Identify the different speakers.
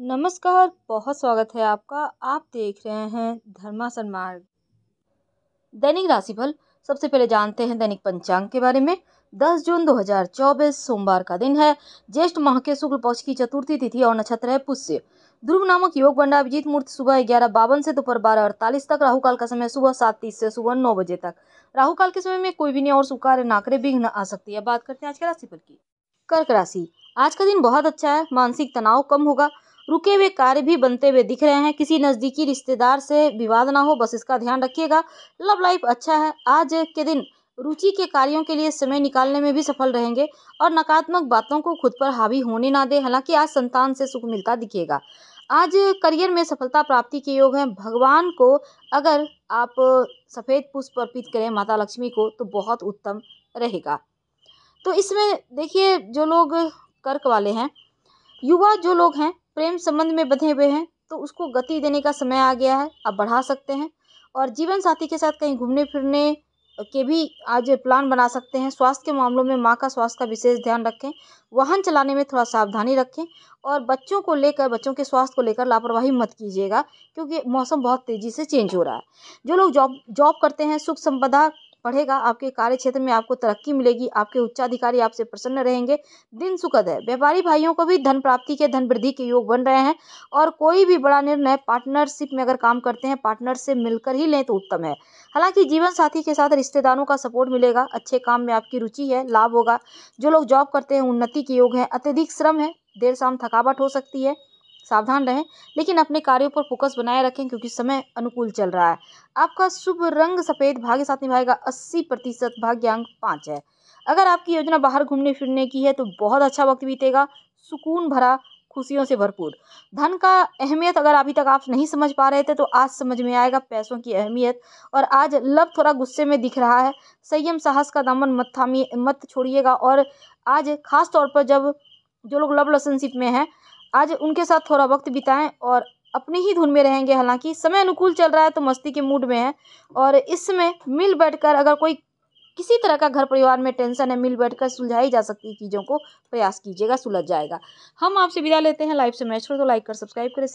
Speaker 1: नमस्कार बहुत स्वागत है आपका आप देख रहे हैं धर्मासन मार्ग दैनिक राशिफल सबसे पहले जानते हैं दैनिक पंचांग के बारे में 10 जून 2024 सोमवार का दिन है ज्येष्ठ माह के शुक्ल पक्ष की चतुर्थी तिथि और नक्षत्र है पुष्य ध्रुव नामक योग बंडा अभिजीत मूर्त सुबह ग्यारह बावन से दोपहर बारह अड़तालीस तक राहु काल का समय सुबह सात तीस से सुबह नौ बजे तक राहु काल के समय में कोई भी नहीं और सुकार नाकरे भी आ सकती है बात करते हैं आज के राशिफल की कर्क राशि आज का दिन बहुत अच्छा है मानसिक तनाव कम होगा रुके हुए कार्य भी बनते हुए दिख रहे हैं किसी नज़दीकी रिश्तेदार से विवाद ना हो बस इसका ध्यान रखिएगा लव लाइफ अच्छा है आज के दिन रुचि के कार्यों के लिए समय निकालने में भी सफल रहेंगे और नकारात्मक बातों को खुद पर हावी होने ना दें हालांकि आज संतान से सुख मिलता दिखेगा आज करियर में सफलता प्राप्ति के योग हैं भगवान को अगर आप सफ़ेद पुष्प अर्पित करें माता लक्ष्मी को तो बहुत उत्तम रहेगा तो इसमें देखिए जो लोग कर्क वाले हैं युवा जो लोग हैं प्रेम संबंध में बंधे हुए हैं तो उसको गति देने का समय आ गया है आप बढ़ा सकते हैं और जीवन साथी के साथ कहीं घूमने फिरने के भी आज प्लान बना सकते हैं स्वास्थ्य के मामलों में माँ का स्वास्थ्य का विशेष ध्यान रखें वाहन चलाने में थोड़ा सावधानी रखें और बच्चों को लेकर बच्चों के स्वास्थ्य को लेकर लापरवाही मत कीजिएगा क्योंकि मौसम बहुत तेज़ी से चेंज हो रहा है जो लोग जॉब जॉब करते हैं सुख संपदा पढ़ेगा आपके कार्य क्षेत्र में आपको तरक्की मिलेगी आपके उच्चाधिकारी आपसे प्रसन्न रहेंगे दिन सुखद है व्यापारी भाइयों को भी धन प्राप्ति के धन वृद्धि के योग बन रहे हैं और कोई भी बड़ा निर्णय पार्टनरशिप में अगर काम करते हैं पार्टनर से मिलकर ही लें तो उत्तम है हालांकि जीवन साथी के साथ रिश्तेदारों का सपोर्ट मिलेगा अच्छे काम में आपकी रुचि है लाभ होगा जो लोग जॉब करते हैं उन्नति के योग है अत्यधिक श्रम है देर शाम थकावट हो सकती है सावधान रहें लेकिन अपने कार्यों पर फोकस बनाए रखें क्योंकि समय अनुकूल चल रहा है आपका शुभ रंग सफ़ेद भाग्य साथ निभाएगा अस्सी प्रतिशत भाग्यांक पाँच है अगर आपकी योजना बाहर घूमने फिरने की है तो बहुत अच्छा वक्त बीतेगा सुकून भरा खुशियों से भरपूर धन का अहमियत अगर अभी तक आप नहीं समझ पा रहे थे तो आज समझ में आएगा पैसों की अहमियत और आज लव थोड़ा गुस्से में दिख रहा है संयम साहस का दामन मत थामिए मत छोड़िएगा और आज खास तौर पर जब जो लोग लव रिलेशनशिप में हैं आज उनके साथ थोड़ा वक्त बिताएं और अपनी ही धुन में रहेंगे हालांकि समय अनुकूल चल रहा है तो मस्ती के मूड में है और इसमें मिल मिल बैठकर अगर कोई किसी तरह का घर परिवार में टेंशन है मिल बैठकर सुलझाई जा सकती चीज़ों को प्रयास कीजिएगा सुलझ जाएगा हम आपसे विदा लेते हैं लाइव से मैच तो लाइक कर सब्सक्राइब करें